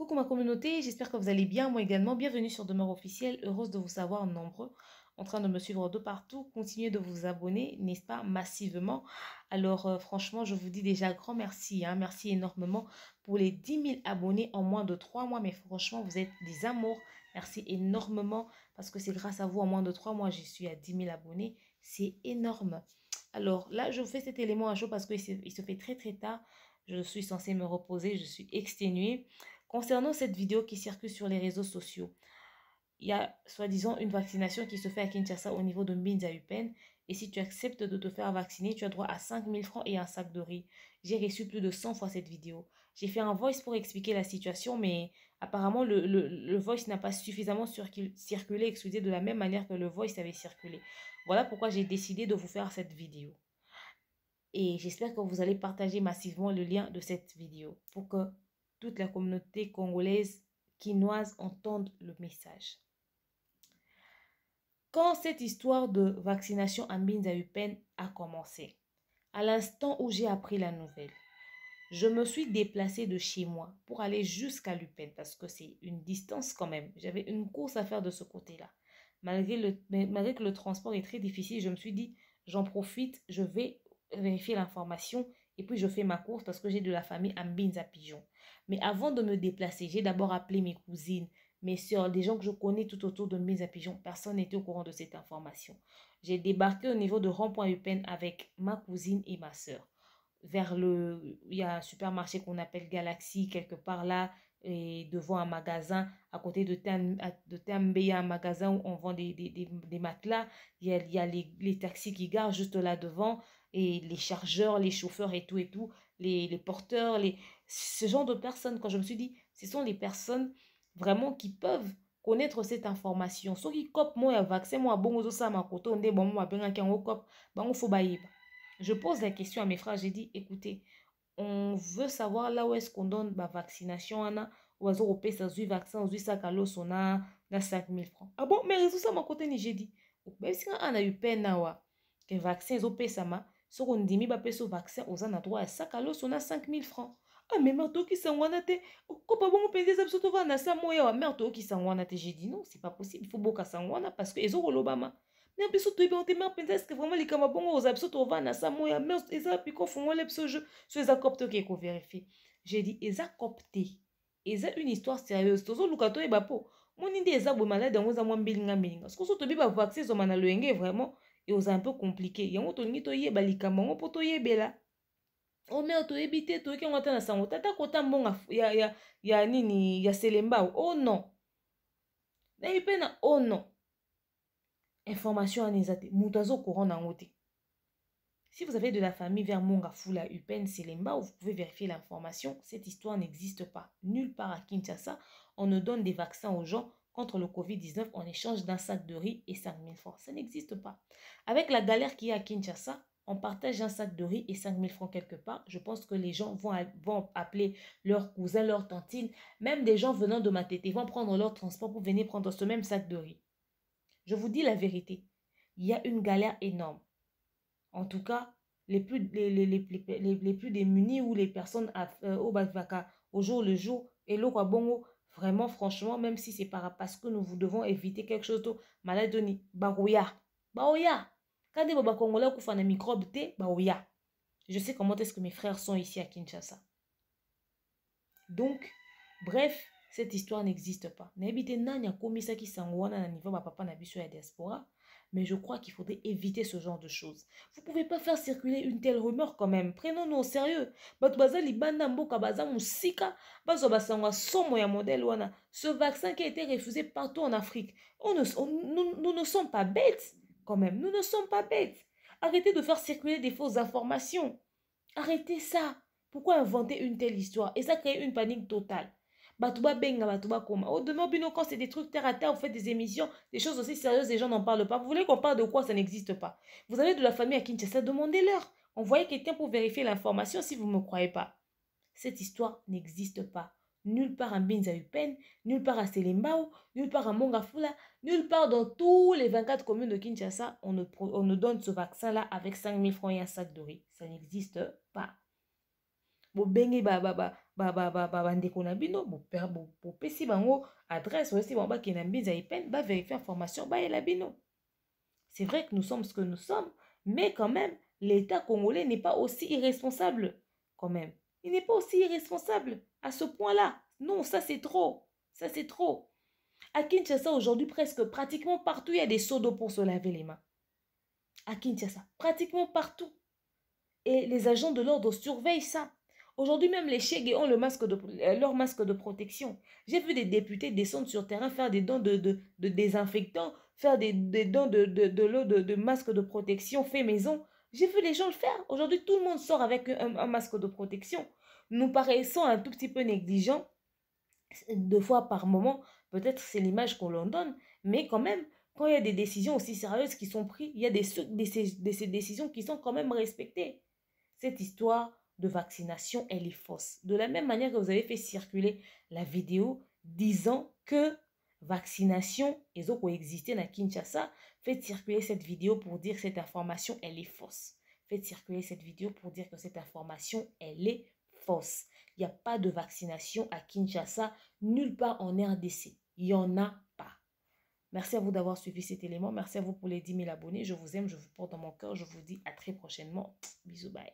Coucou ma communauté, j'espère que vous allez bien, moi également. Bienvenue sur Demeure officielle, heureuse de vous savoir nombreux en train de me suivre de partout. Continuez de vous abonner, n'est-ce pas, massivement. Alors euh, franchement, je vous dis déjà grand merci, hein. merci énormément pour les 10 000 abonnés en moins de 3 mois. Mais franchement, vous êtes des amours, merci énormément parce que c'est grâce à vous en moins de 3 mois, j'y suis à 10 000 abonnés, c'est énorme. Alors là, je vous fais cet élément à jour parce qu'il il se fait très très tard. Je suis censée me reposer, je suis exténuée. Concernant cette vidéo qui circule sur les réseaux sociaux, il y a soi-disant une vaccination qui se fait à Kinshasa au niveau de Minza Upen. Et si tu acceptes de te faire vacciner, tu as droit à 5000 francs et un sac de riz. J'ai reçu plus de 100 fois cette vidéo. J'ai fait un voice pour expliquer la situation, mais apparemment le, voice n'a pas suffisamment circulé, excusez, de la même manière que le voice avait circulé. Voilà pourquoi j'ai décidé de vous faire cette vidéo. Et j'espère que vous allez partager massivement le lien de cette vidéo pour que toute la communauté congolaise quinoise entende le message. Quand cette histoire de vaccination à upen a commencé, à l'instant où j'ai appris la nouvelle, je me suis déplacée de chez moi pour aller jusqu'à Lupen parce que c'est une distance quand même. J'avais une course à faire de ce côté-là. Malgré, le, malgré que le transport est très difficile, je me suis dit, j'en profite, je vais vérifier l'information et puis, je fais ma course parce que j'ai de la famille à Mbins à Pigeon. Mais avant de me déplacer, j'ai d'abord appelé mes cousines, mes soeurs, des gens que je connais tout autour de Mbins à Pigeon. Personne n'était au courant de cette information. J'ai débarqué au niveau de Rond-Point Upen avec ma cousine et ma soeur. Vers le. Il y a un supermarché qu'on appelle Galaxy, quelque part là et devant un magasin à côté de Tembe, il y a un magasin où on vend des, des, des, matelas. Il y a, les, les, taxis qui garent juste là devant et les chargeurs, les chauffeurs et tout et tout, les, les porteurs, les, ce genre de personnes. Quand je me suis dit, ce sont les personnes vraiment qui peuvent connaître cette information. soki copent, moi un vaccin moi bongo ma bon moi bengaki yango cop bango faut Je pose la question à mes frères, j'ai dit écoutez, on veut savoir là où est-ce qu'on donne ma bah, vaccination ana oazo ça 8 vaccin à l'eau, on a na 5000 francs. Ah bon mais réseau ça ma kote ni j'ai dit a eu peine, na wa ke vaccin m'a soki ondimi bapesa vaccin oza na droit ya saka loso na 5000 francs ah mais mère toyokisango wana te kopa bongo mpenza eza biso tovana na sa moya wa mère toyokisango wana te j'ai dit non c'est pas possible il faut bokasango wana parce que ezokolobama na biso toyebi yango te mare mpenza estce vraiment likambo bongo oza biso tovana na sa moya mare eza pikofungole biso jeu so eza copte oke koverifie j'ai dit eza copte eza une histoire sérieuse tozoluka toyeba mpo moni nde eza boye malade yango eza mwa mbilinga mbilinga soki so toyebi bavaccin ezoma na loyenge vraiment un peu ekozala mpe komplike yango tolingi toyeba likambo yango mpo toyebela omer toyebi te toi qui on na sango tata kota mbonga ya, ya, ya nini ya selemba oh, non nayebi na oh, non information à eza moutazo courant Si vous avez de la famille vers Mongafula, Upen, Selemba, vous pouvez vérifier l'information, cette histoire n'existe pas. Nulle part à Kinshasa, on ne donne des vaccins aux gens contre le Covid-19 on échange d'un sac de riz et 5000 francs. Ça n'existe pas. Avec la galère qu'il y a à Kinshasa, on partage un sac de riz et 5000 francs quelque part. Je pense que les gens vont, appeler leurs cousins, leurs tantes. même des gens venant de ma tête, vont prendre leur transport pour venir prendre ce même sac de riz. Je vous dis la vérité, il y a une galère énorme. En tout cas, les plus, les, les, les, les plus démunis ou les personnes à, euh, au Bakvaka, au jour le jour, et l'eau bongo, Vraiment, franchement, même si c'est par, parce que nous vous devons éviter quelque chose de malade, barouya. Barouya. Quand des congolais ont un microbe, barouya. Je sais comment est-ce que mes frères sont ici à Kinshasa. Donc, bref, cette histoire n'existe pas. N'habitez nanya ça qui sangwana na niveau ma papa na biso la diaspora. Mais je crois qu'il faudrait éviter ce genre de choses. Vous ne pouvez pas faire circuler une telle rumeur quand même. Prenons-nous au sérieux. Ce vaccin qui a été refusé partout en Afrique. On nous, nous ne sommes pas bêtes quand même. Nous ne sommes pas bêtes. Arrêtez de faire circuler des fausses informations. Arrêtez ça. Pourquoi inventer une telle histoire Et ça crée une panique totale. Batouba Benga, Batouba Koma. Au demain quand c'est des trucs terre à terre, vous fait des émissions, des choses aussi sérieuses, les gens n'en parlent pas. Vous voulez qu'on parle de quoi Ça n'existe pas. Vous avez de la famille à Kinshasa, demandez-leur. Envoyez quelqu'un pour vérifier l'information si vous ne me croyez pas. Cette histoire n'existe pas. Nulle part à Binza Upen, nulle part à Selimbao, nulle part à Mongafula, nulle part dans tous les 24 communes de Kinshasa, on ne, on donne ce vaccin-là avec 5000 francs et un sac de riz. Ça n'existe pas. Bon, baba, adresse e information c'est vrai que nous sommes ce que nous sommes mais quand même l'état congolais n'est pas aussi irresponsable quand même il n'est pas aussi irresponsable à ce point là non ça c'est trop ça c'est trop à Kinshasa aujourd'hui presque pratiquement partout il y a des seaux d'eau pour se laver les mains à Kinshasa pratiquement partout et les agents de l'ordre surveillent ça Aujourd'hui même, les chegues ont euh, leur masque de protection. J'ai vu des députés descendre sur terrain, faire des dons de, désinfectants, faire des, dents dons de, de, l'eau de, masque de protection fait maison. J'ai vu les gens le faire. Aujourd'hui, tout le monde sort avec un, masque de protection. Nous paraissons un tout petit peu négligents, deux fois par moment. Peut-être c'est l'image qu'on leur donne, mais quand même, quand il y a des décisions aussi sérieuses qui sont prises, il y a des décisions qui sont quand même respectées. Cette histoire de vaccination, elle est fausse. De la même manière que vous avez fait circuler la vidéo disant que vaccination, et ont coexisté à Kinshasa, faites circuler cette vidéo pour dire que cette information, elle est fausse. Faites circuler cette vidéo pour dire que cette information, elle est fausse. Il n'y a pas de vaccination à Kinshasa, nulle part en RDC. Il n'y en a pas. Merci à vous d'avoir suivi cet élément. Merci à vous pour les 10 000 abonnés. Je vous aime, je vous porte dans mon cœur. Je vous dis à très prochainement. Bisous, bye.